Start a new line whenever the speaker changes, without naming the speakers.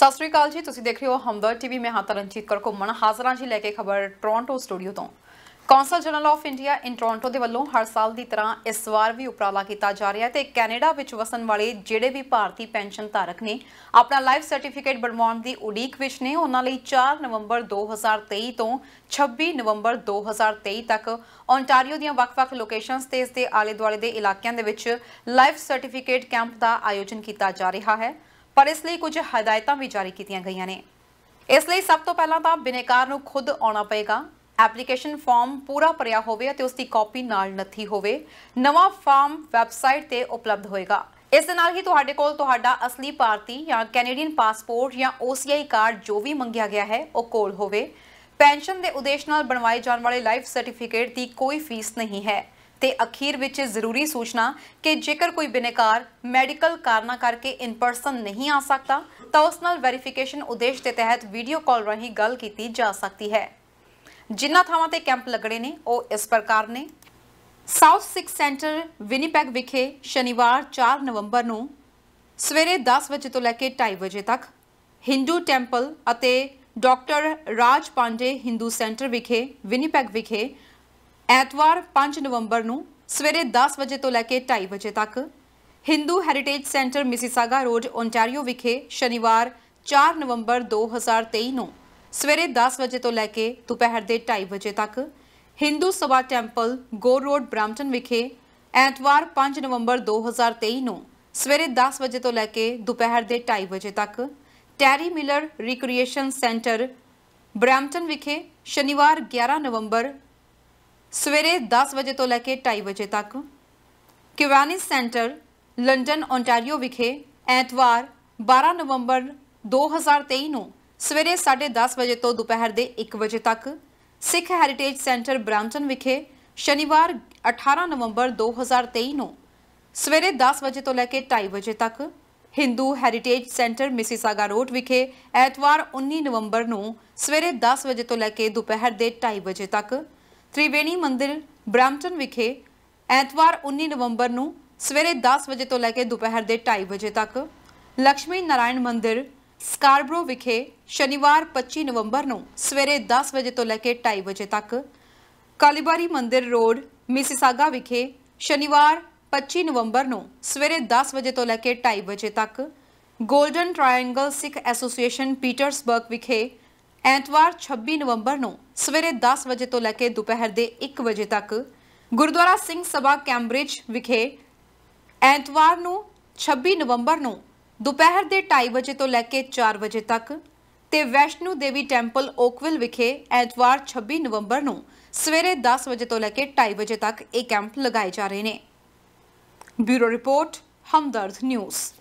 ਸਤਿ ਸ੍ਰੀ ਅਕਾਲ ਜੀ ਤੁਸੀਂ ਦੇਖ ਰਹੇ ਹੋ ਹਮਦਰ ਟੀਵੀ ਮੈਂ ਹਾਂ ਤਰਨਜੀਤ ਕੌਰ ਘੁੰਮਣ ਹਾਜ਼ਰਾਂ ਜੀ ਲੈ ਕੇ ਖਬਰ ਟੋਰਾਂਟੋ ਸਟੂਡੀਓ ਤੋਂ consul general of India in Toronto ਦੇ ਵੱਲੋਂ ਹਰ ਸਾਲ ਦੀ ਤਰ੍ਹਾਂ ਇਸ ਵਾਰ ਵੀ ਉਪਰਾਲਾ ਕੀਤਾ ਜਾ ਰਿਹਾ ਹੈ ਤੇ ਕੈਨੇਡਾ ਵਿੱਚ ਵਸਣ ਵਾਲੇ ਜਿਹੜੇ ਵੀ ਭਾਰਤੀ ਪੈਨਸ਼ਨ ਧਾਰਕ ਨੇ ਆਪਣਾ ਲਾਈਫ ਸਰਟੀਫਿਕੇਟ ਬਣਵਾਉਣ ਦੀ ਉਡੀਕ ਵਿੱਚ ਨੇ ਉਹਨਾਂ ਲਈ 4 ਨਵੰਬਰ 2023 ਤੋਂ 26 ਨਵੰਬਰ 2023 ਤੱਕ ਓਨਟਾਰੀਓ ਦੀਆਂ ਵੱਖ-ਵੱਖ ਲੋਕੇਸ਼ਨਸ ਤੇ ਇਸ ਦੇ ਆਲੇ-ਦੁਆਲੇ ਦੇ ਇਲਾਕਿਆਂ ਦੇ ਵਿੱਚ ਲਾਈਫ ਸਰਟੀਫਿਕੇਟ ਕੈਂਪ ਦਾ ਆਯੋਜਨ ਕੀਤਾ ਜਾ ਰਿਹਾ ਹੈ ਪਰ ਇਸ ਲਈ ਕੁਝ ਹਦਾਇਤਾਂ ਵੀ ਜਾਰੀ ਕੀਤੀਆਂ ਗਈਆਂ ਨੇ ਇਸ ਲਈ ਸਭ ਤੋਂ ਪਹਿਲਾਂ ਤਾਂ ਬਿਨੇਕਾਰ ਨੂੰ ਖੁਦ ਆਉਣਾ ਪਏਗਾ ਐਪਲੀਕੇਸ਼ਨ ਫਾਰਮ ਪੂਰਾ ਭਰਿਆ ਹੋਵੇ ਅਤੇ ਉਸ ਦੀ ਕਾਪੀ ਨਾਲ ਨੱਥੀ ਹੋਵੇ ਨਵਾਂ ਫਾਰਮ ਵੈਬਸਾਈਟ ਤੇ ਉਪਲਬਧ ਹੋਏਗਾ ਇਸ ਦੇ ਨਾਲ ਹੀ ਤੁਹਾਡੇ ਕੋਲ ਤੁਹਾਡਾ ਅਸਲੀ ਭਾਰਤੀ ਜਾਂ ਕੈਨੇਡੀਅਨ ਪਾਸਪੋਰਟ ਜਾਂ OCI ਕਾਰਡ ਜੋ ਵੀ ਮੰਗਿਆ ਗਿਆ ਹੈ ਉਹ ਕੋਲ ਹੋਵੇ ਪੈਨਸ਼ਨ ਦੇ ਉਦੇਸ਼ ਨਾਲ ਬਣਵਾਏ ਜਾਣ ਵਾਲੇ ਲਾਈਫ ਸਰਟੀਫਿਕੇਟ ਦੀ ਕੋਈ ਫੀਸ ਨਹੀਂ ਹੈ ਤੇ ਅਖੀਰ ਵਿੱਚ ਜ਼ਰੂਰੀ ਸੂਚਨਾ ਕਿ ਜੇਕਰ ਕੋਈ ਬਿਨੇਕਾਰ ਮੈਡੀਕਲ ਕਾਰਨਾ ਕਰਕੇ ਇਨ ਪਰਸਨ ਨਹੀਂ ਆ ਸਕਦਾ ਤਾਂ ਉਸ ਨਾਲ ਵੈਰੀਫਿਕੇਸ਼ਨ ਉਦੇਸ਼ ਦੇ ਤਹਿਤ ਵੀਡੀਓ ਕਾਲ ਰਾਹੀਂ ਗੱਲ ਕੀਤੀ ਜਾ ਸਕਦੀ ਹੈ ਜਿਨ੍ਹਾਂ ਥਾਵਾਂ ਤੇ ਕੈਂਪ ਲੱਗੜੇ ਨੇ ਉਹ ਇਸ ਪ੍ਰਕਾਰ ਨੇ ਸਾਊਥ 6 ਸੈਂਟਰ ਵਿਨੀਪੈਗ ਵਿਖੇ ਸ਼ਨੀਵਾਰ 4 ਨਵੰਬਰ ਨੂੰ ਸਵੇਰੇ 10 ਵਜੇ ਤੋਂ ਲੈ ਕੇ 2:30 ਵਜੇ ਤੱਕ ਹਿੰਦੂ ਟੈਂਪਲ ਅਤੇ ਡਾਕਟਰ ਰਾਜ ਪਾਂਡੇ ਹਿੰਦੂ ਸੈਂਟਰ ਵਿਖੇ ਵਿਨੀਪੈਗ ਵਿਖੇ ਐਤਵਾਰ 5 ਨਵੰਬਰ ਨੂੰ ਸਵੇਰੇ 10 ਵਜੇ ਤੋਂ ਲੈ ਕੇ 2:30 ਵਜੇ ਤੱਕ Hindu heritage centre Mississauga road Ontario ਵਿਖੇ ਸ਼ਨੀਵਾਰ 4 ਨਵੰਬਰ 2023 ਨੂੰ ਸਵੇਰੇ 10 ਵਜੇ ਤੋਂ ਲੈ ਕੇ ਦੁਪਹਿਰ ਦੇ 2:30 ਵਜੇ ਤੱਕ Hindu Sabha temple Gore road Brampton ਵਿਖੇ ਐਤਵਾਰ 5 ਨਵੰਬਰ 2023 ਨੂੰ ਸਵੇਰੇ 10 ਵਜੇ ਤੋਂ ਲੈ ਕੇ ਦੁਪਹਿਰ ਦੇ 2:30 ਵਜੇ ਤੱਕ Terry Miller recreation centre Brampton ਵਿਖੇ ਸ਼ਨੀਵਾਰ 11 ਨਵੰਬਰ ਸਵੇਰੇ 10 ਵਜੇ ਤੋਂ ਲੈ ਕੇ 2:30 ਵਜੇ ਤੱਕ ਕਿਵਾਨੀ ਸੈਂਟਰ ਲੰਡਨ ਓਨਟਾਰੀਓ ਵਿਖੇ ਐਤਵਾਰ 12 ਨਵੰਬਰ 2023 ਨੂੰ ਸਵੇਰੇ 10:30 ਵਜੇ ਤੋਂ ਦੁਪਹਿਰ ਦੇ 1 ਵਜੇ ਤੱਕ ਸਿੱਖ ਹੈਰੀਟੇਜ ਸੈਂਟਰ ਬ੍ਰਾਂਟਨ ਵਿਖੇ ਸ਼ਨੀਵਾਰ 18 ਨਵੰਬਰ 2023 ਨੂੰ ਸਵੇਰੇ 10 ਵਜੇ ਤੋਂ ਲੈ ਕੇ 2:30 ਵਜੇ ਤੱਕ Hindu heritage centre Mississauga road ਵਿਖੇ ਐਤਵਾਰ 19 ਨਵੰਬਰ ਨੂੰ ਸਵੇਰੇ 10 ਵਜੇ ਤੋਂ ਲੈ ਕੇ ਦੁਪਹਿਰ ਦੇ 2:30 ਵਜੇ ਤੱਕ ਤ੍ਰਿਵੇਣੀ ਮੰਦਿਰ ਬ੍ਰੈਂਪਟਨ ਵਿਖੇ ਐਤਵਾਰ 19 ਨਵੰਬਰ ਨੂੰ ਸਵੇਰੇ 10 ਵਜੇ ਤੋਂ ਲੈ ਕੇ ਦੁਪਹਿਰ ਦੇ 2:30 ਵਜੇ ਤੱਕ ਲక్ష్ਮੀ ਨਾਰਾਇਣ ਮੰਦਿਰ ਸਕਾਰਬਰੋ ਵਿਖੇ ਸ਼ਨੀਵਾਰ 25 ਨਵੰਬਰ ਨੂੰ ਸਵੇਰੇ 10 ਵਜੇ ਤੋਂ ਲੈ ਕੇ 2:30 ਵਜੇ ਤੱਕ ਕਾਲੀਬਾਰੀ ਮੰਦਿਰ ਰੋਡ ਮਿਸਿਸਾਗਾ ਵਿਖੇ ਸ਼ਨੀਵਾਰ 25 ਨਵੰਬਰ ਨੂੰ ਸਵੇਰੇ 10 ਵਜੇ ਤੋਂ ਲੈ ਕੇ 2:30 ਵਜੇ ਤੱਕ golden triangle Sikh association Petersburg ਵਿਖੇ ਐਤਵਾਰ 26 ਨਵੰਬਰ ਨੂੰ ਸਵੇਰੇ 10 ਵਜੇ ਤੋਂ ਲੈ ਕੇ ਦੁਪਹਿਰ ਦੇ 1 ਵਜੇ ਤੱਕ ਗੁਰਦੁਆਰਾ ਸਿੰਘ ਸਭਾ ਕੈਂਬਰਿਜ ਵਿਖੇ ਐਤਵਾਰ ਨੂੰ 26 ਨਵੰਬਰ ਨੂੰ ਦੁਪਹਿਰ ਦੇ 2:30 ਵਜੇ ਤੋਂ ਲੈ ਕੇ 4 ਵਜੇ ਤੱਕ ਤੇ ਵੈਸ਼ਨੂ ਦੇਵੀ ਟੈਂਪਲ ਓਕਵਿਲ ਵਿਖੇ ਐਤਵਾਰ 26 ਨਵੰਬਰ ਨੂੰ ਸਵੇਰੇ 10 ਵਜੇ ਤੋਂ ਲੈ ਕੇ 2:30 ਵਜੇ ਤੱਕ ਇਹ ਕੈਂਪ ਲਗਾਏ ਜਾ ਰਹੇ ਨੇ ਬਿਊਰੋ ਰਿਪੋਰਟ ਹਮਦਰਦ ਨਿਊਜ਼